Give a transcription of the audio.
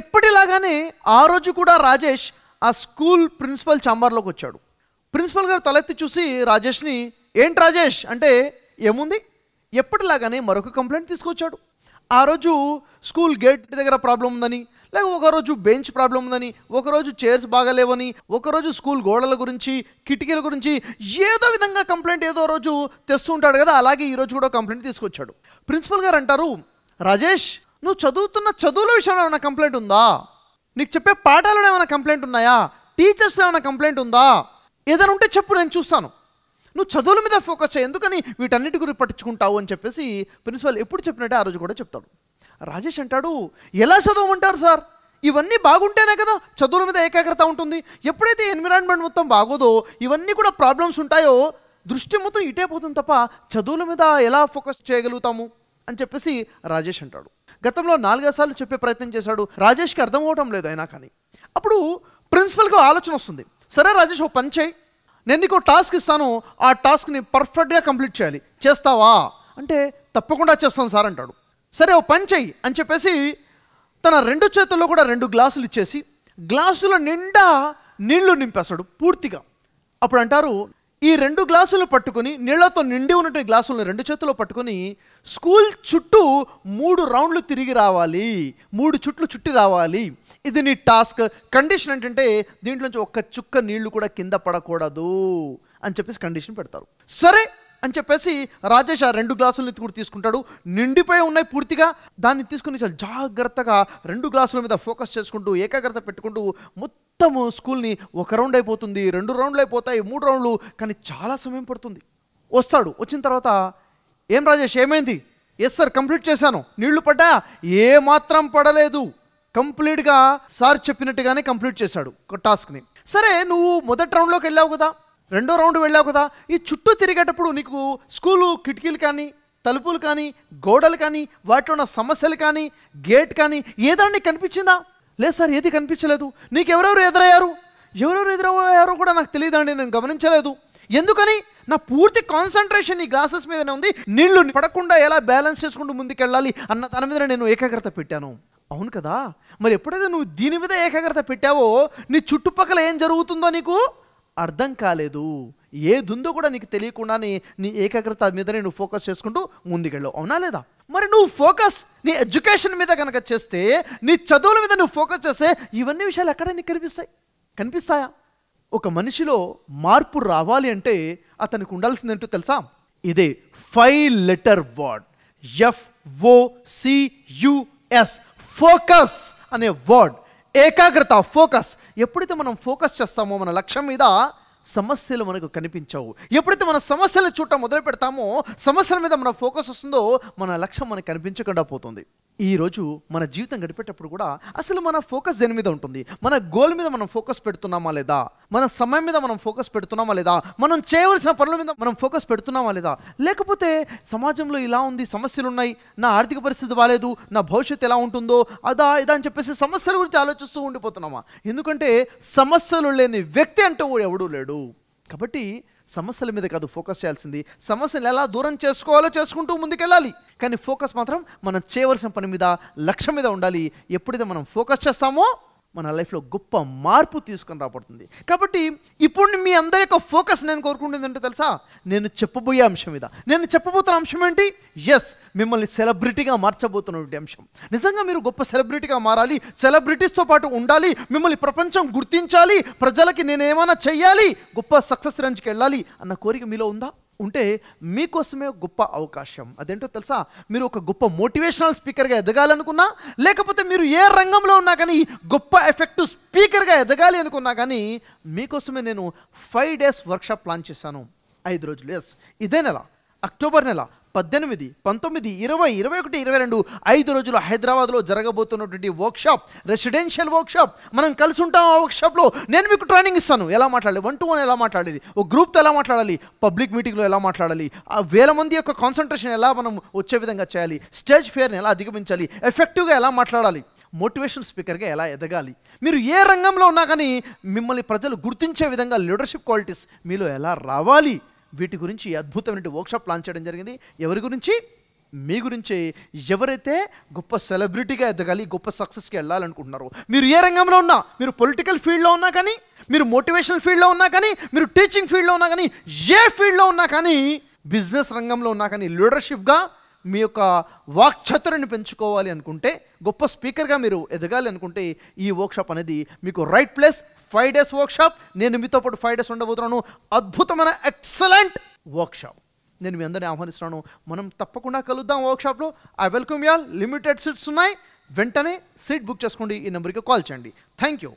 ఎప్పటిలాగానే ఆ రోజు కూడా రాజేష్ ఆ స్కూల్ ప్రిన్సిపల్ ఛాంబర్లోకి వచ్చాడు ప్రిన్సిపల్ గారు తలెత్తి చూసి రాజేష్ని ఏంటి రాజేష్ అంటే ఏముంది ఎప్పటిలాగానే మరొక కంప్లైంట్ తీసుకొచ్చాడు ఆ రోజు స్కూల్ గేట్ దగ్గర ప్రాబ్లం ఉందని లేక ఒకరోజు బెంచ్ ప్రాబ్లం ఉందని ఒకరోజు చైర్స్ బాగాలేవని ఒకరోజు స్కూల్ గోడల గురించి కిటికీల గురించి ఏదో విధంగా కంప్లైంట్ ఏదో రోజు తెస్తూ ఉంటాడు కదా అలాగే ఈరోజు కూడా కంప్లైంట్ తీసుకొచ్చాడు ప్రిన్సిపల్ గారు అంటారు రాజేష్ నువ్వు చదువుతున్న చదువుల విషయంలో ఏమైనా కంప్లైంట్ ఉందా నీకు చెప్పే పాఠాలలో ఏమైనా కంప్లైంట్ ఉన్నాయా టీచర్స్లో ఏమైనా కంప్లైంట్ ఉందా ఏదైనా ఉంటే చెప్పు నేను చూస్తాను నువ్వు చదువుల మీద ఫోకస్ చేయి ఎందుకని వీటన్నిటి గురించి పట్టించుకుంటావు అని చెప్పేసి ప్రిన్సిపల్ ఎప్పుడు చెప్పినట్టే ఆ రోజు కూడా చెప్తాడు రాజేష్ అంటాడు ఎలా చదవమంటారు సార్ ఇవన్నీ బాగుంటేనే కదా చదువుల మీద ఏకాగ్రత ఉంటుంది ఎప్పుడైతే ఎన్విరాన్మెంట్ మొత్తం బాగోదో ఇవన్నీ కూడా ప్రాబ్లమ్స్ ఉంటాయో దృష్టి మొత్తం ఇటే పోతుంది తప్ప చదువుల మీద ఎలా ఫోకస్ చేయగలుగుతాము అని చెప్పేసి రాజేష్ అంటాడు గతంలో నాలుగో సార్లు చెప్పే ప్రయత్నం చేశాడు రాజేష్కి అర్థం అవటం లేదు అయినా కానీ అప్పుడు ప్రిన్సిపల్కి ఆలోచన వస్తుంది సరే రాజేష్ ఓ పని చేయి నేను నీకు టాస్క్ ఇస్తాను ఆ టాస్క్ని పర్ఫెక్ట్గా కంప్లీట్ చేయాలి చేస్తావా అంటే తప్పకుండా చేస్తాను సార్ అంటాడు సరే ఓ పని చెయ్యి అని చెప్పేసి తన రెండు చేతుల్లో కూడా రెండు గ్లాసులు ఇచ్చేసి గ్లాసుల నిండా నీళ్లు నింపేస్తాడు పూర్తిగా అప్పుడు అంటారు ఈ రెండు గ్లాసులు పట్టుకుని నీళ్లతో నిండి ఉన్నటువంటి గ్లాసులను రెండు చేతులు పట్టుకుని స్కూల్ చుట్టూ మూడు రౌండ్లు తిరిగి రావాలి మూడు చుట్లు చుట్టి రావాలి ఇది నీ టాస్క్ కండిషన్ ఏంటంటే దీంట్లోంచి ఒక్క చుక్క నీళ్లు కూడా కింద పడకూడదు అని చెప్పేసి కండిషన్ పెడతారు సరే అని చెప్పేసి రాజేష్ ఆ రెండు గ్లాసులు కూడా తీసుకుంటాడు నిండిపోయి ఉన్నాయి పూర్తిగా దాన్ని తీసుకుని చాలా జాగ్రత్తగా రెండు గ్లాసుల మీద ఫోకస్ చేసుకుంటూ ఏకాగ్రత పెట్టుకుంటూ మొత్తము స్కూల్ని ఒక రౌండ్ అయిపోతుంది రెండు రౌండ్లు అయిపోతాయి మూడు రౌండ్లు కానీ చాలా సమయం పడుతుంది వస్తాడు వచ్చిన తర్వాత ఏం రాజేష్ ఏమైంది ఎస్ సార్ కంప్లీట్ చేశాను నీళ్లు పడ్డా ఏ మాత్రం పడలేదు కంప్లీట్గా సార్ చెప్పినట్టుగానే కంప్లీట్ చేశాడు టాస్క్ని సరే నువ్వు మొదటి రౌండ్లోకి వెళ్ళావు కదా రెండో రౌండ్ వెళ్ళావు కదా ఈ చుట్టూ తిరిగేటప్పుడు నీకు స్కూలు కిటికీలు కానీ తలుపులు కానీ గోడలు కానీ వాటిలో ఉన్న సమస్యలు కానీ గేట్ కానీ ఏదాన్ని కనిపించిందా లేదు సార్ ఏది కనిపించలేదు నీకు ఎవరెవరు ఎదురయ్యారు ఎవరెవరు ఎదురయ్యారో కూడా నాకు తెలియదండి నేను గమనించలేదు ఎందుకని నా పూర్తి కాన్సన్ట్రేషన్ ఈ గ్లాసెస్ మీదనే ఉంది నీళ్లు పడకుండా ఎలా బ్యాలెన్స్ చేసుకుంటూ ముందుకెళ్ళాలి అన్న దాని మీద నేను ఏకాగ్రత పెట్టాను అవును కదా మరి ఎప్పుడైతే నువ్వు దీని మీద ఏకాగ్రత పెట్టావో నీ చుట్టుపక్కల ఏం జరుగుతుందో నీకు అర్థం కాలేదు ఏదుందో కూడా నీకు తెలియకుండానే నీ ఏకాగ్రత మీదనే నువ్వు ఫోకస్ చేసుకుంటూ ముందుకెళ్ళు అవునా లేదా మరి నువ్వు ఫోకస్ నీ ఎడ్యుకేషన్ మీద కనుక చేస్తే నీ చదువుల మీద నువ్వు ఫోకస్ చేస్తే ఇవన్నీ విషయాలు ఎక్కడ నీకు కనిపిస్తాయి కనిపిస్తాయా ఒక మనిషిలో మార్పు రావాలి అంటే అతనికి ఉండాల్సిందేంటో తెలుసా ఇదే five letter word F O C U S focus అనే వర్డ్ ఏకాగ్రత ఫోకస్ ఎప్పుడైతే మనం ఫోకస్ చేస్తామో మన లక్ష్యం మీద సమస్యలు మనకు కనిపించవు ఎప్పుడైతే మన సమస్యలు చూడటం మొదలు పెడతామో సమస్యల మీద మన ఫోకస్ వస్తుందో మన లక్ష్యం మనకు కనిపించకుండా పోతుంది ఈరోజు మన జీవితం గడిపేటప్పుడు కూడా అసలు మన ఫోకస్ దేని మీద ఉంటుంది మన గోల్ మీద మనం ఫోకస్ పెడుతున్నామా లేదా మన సమయం మీద మనం ఫోకస్ పెడుతున్నామా లేదా మనం చేయవలసిన పనుల మీద మనం ఫోకస్ పెడుతున్నామా లేదా లేకపోతే సమాజంలో ఇలా ఉంది సమస్యలు ఉన్నాయి నా ఆర్థిక పరిస్థితి బాగాలేదు నా భవిష్యత్తు ఎలా ఉంటుందో అదా ఇదా అని చెప్పేసి సమస్యల గురించి ఆలోచిస్తూ ఉండిపోతున్నామా ఎందుకంటే సమస్యలు లేని వ్యక్తి అంటూ ఎవడూ లేడు కాబట్టి సమస్యల మీద కాదు ఫోకస్ చేయాల్సింది సమస్యలు ఎలా దూరం చేసుకోవాలో చేసుకుంటూ ముందుకెళ్ళాలి కానీ ఫోకస్ మాత్రం మనం చేయవలసిన పని మీద లక్ష్యం మీద ఉండాలి ఎప్పుడైతే మనం ఫోకస్ చేస్తామో మన లైఫ్లో గొప్ప మార్పు తీసుకొని రాబడుతుంది కాబట్టి ఇప్పుడు మీ అందరి యొక్క ఫోకస్ నేను కోరుకుంటుంది ఏంటో తెలుసా నేను చెప్పబోయే అంశం మీద నేను చెప్పబోతున్న అంశం ఏంటి ఎస్ మిమ్మల్ని సెలబ్రిటీగా మార్చబోతున్నటువంటి అంశం నిజంగా మీరు గొప్ప సెలబ్రిటీగా మారాలి సెలబ్రిటీస్తో పాటు ఉండాలి మిమ్మల్ని ప్రపంచం గుర్తించాలి ప్రజలకి నేనేమైనా చెయ్యాలి గొప్ప సక్సెస్ రేంజ్కి వెళ్ళాలి అన్న కోరిక మీలో ఉందా ఉంటే మీకోసమే గొప్ప అవకాశం అదేంటో తెలుసా మీరు ఒక గొప్ప మోటివేషనల్ స్పీకర్గా ఎదగాలనుకున్నా లేకపోతే మీరు ఏ రంగంలో ఉన్నా కానీ గొప్ప ఎఫెక్టివ్ స్పీకర్గా ఎదగాలి అనుకున్నా కానీ మీకోసమే నేను ఫైవ్ డేస్ వర్క్షాప్ ప్లాన్ చేశాను ఐదు రోజులు ఎస్ ఇదే నెల అక్టోబర్ నెల పద్దెనిమిది పంతొమ్మిది ఇరవై ఇరవై ఒకటి ఇరవై రెండు ఐదు రోజులు హైదరాబాద్లో జరగబోతున్నటువంటి వర్క్షాప్ రెసిడెన్షియల్ వర్క్షాప్ మనం కలిసి ఉంటాం ఆ వర్క్షాప్లో నేను మీకు ట్రైనింగ్ ఇస్తాను ఎలా మాట్లాడాలి వన్ టు వన్ ఎలా మాట్లాడాలి ఒక గ్రూప్తో ఎలా మాట్లాడాలి పబ్లిక్ మీటింగ్లో ఎలా మాట్లాడాలి ఆ వేల మంది యొక్క కాన్సన్ట్రేషన్ ఎలా మనం వచ్చే విధంగా చేయాలి స్టేజ్ ఫేర్ని ఎలా అధిగమించాలి ఎఫెక్టివ్గా ఎలా మాట్లాడాలి మోటివేషన్ స్పీకర్గా ఎలా ఎదగాలి మీరు ఏ రంగంలో ఉన్నా కానీ మిమ్మల్ని ప్రజలు గుర్తించే విధంగా లీడర్షిప్ క్వాలిటీస్ మీలో ఎలా రావాలి వీటి గురించి అద్భుతమైన వర్క్షాప్ ప్లాన్ చేయడం జరిగింది ఎవరి గురించి మీ గురించి ఎవరైతే గొప్ప సెలబ్రిటీగా ఎదగాలి గొప్ప సక్సెస్కి వెళ్ళాలనుకుంటున్నారో మీరు ఏ రంగంలో ఉన్నా మీరు పొలిటికల్ ఫీల్డ్లో ఉన్నా కానీ మీరు మోటివేషనల్ ఫీల్డ్లో ఉన్నా కానీ మీరు టీచింగ్ ఫీల్డ్లో ఉన్నా కానీ ఏ ఫీల్డ్లో ఉన్నా కానీ బిజినెస్ రంగంలో ఉన్నా కానీ లీడర్షిప్గా మీ యొక్క వాక్చతురని పెంచుకోవాలి అనుకుంటే గొప్ప స్పీకర్గా మీరు ఎదగాలి అనుకుంటే ఈ వర్క్షాప్ అనేది మీకు right place five days workshop నేను మీతో పాటు ఫైవ్ డేస్ ఉండబోతున్నాను అద్భుతమైన ఎక్సలెంట్ వర్క్షాప్ నేను మీ అందరినీ ఆహ్వానిస్తున్నాను మనం తప్పకుండా కలుద్దాం వర్క్షాప్లో I welcome y'all limited seats ఉన్నాయి వెంటనే సీట్ బుక్ చేసుకోండి ఈ నెంబర్కి కాల్ చేయండి థ్యాంక్ యూ